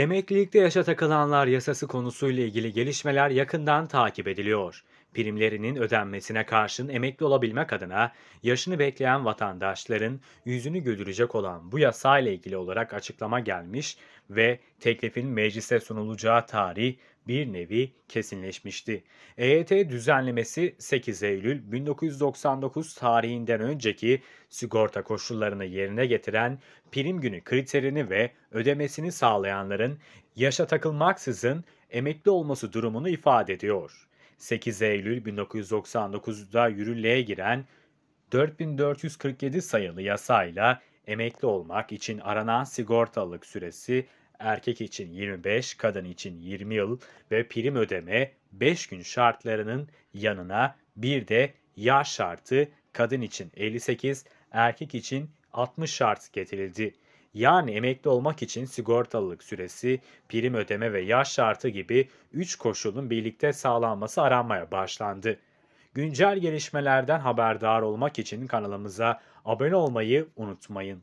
Emeklilikte yaşa takılanlar yasası konusuyla ilgili gelişmeler yakından takip ediliyor. Primlerinin ödenmesine karşın emekli olabilmek adına yaşını bekleyen vatandaşların yüzünü güldürecek olan bu yasa ile ilgili olarak açıklama gelmiş ve teklifin meclise sunulacağı tarih bir nevi kesinleşmişti. EYT düzenlemesi 8 Eylül 1999 tarihinden önceki sigorta koşullarını yerine getiren prim günü kriterini ve ödemesini sağlayanların yaşa takılmaksızın emekli olması durumunu ifade ediyor. 8 Eylül 1999'da yürürlüğe giren 4447 sayılı yasayla emekli olmak için aranan sigortalılık süresi erkek için 25, kadın için 20 yıl ve prim ödeme 5 gün şartlarının yanına bir de yaş şartı kadın için 58, erkek için 60 şart getirildi. Yani emekli olmak için sigortalılık süresi, prim ödeme ve yaş şartı gibi 3 koşulun birlikte sağlanması aranmaya başlandı. Güncel gelişmelerden haberdar olmak için kanalımıza abone olmayı unutmayın.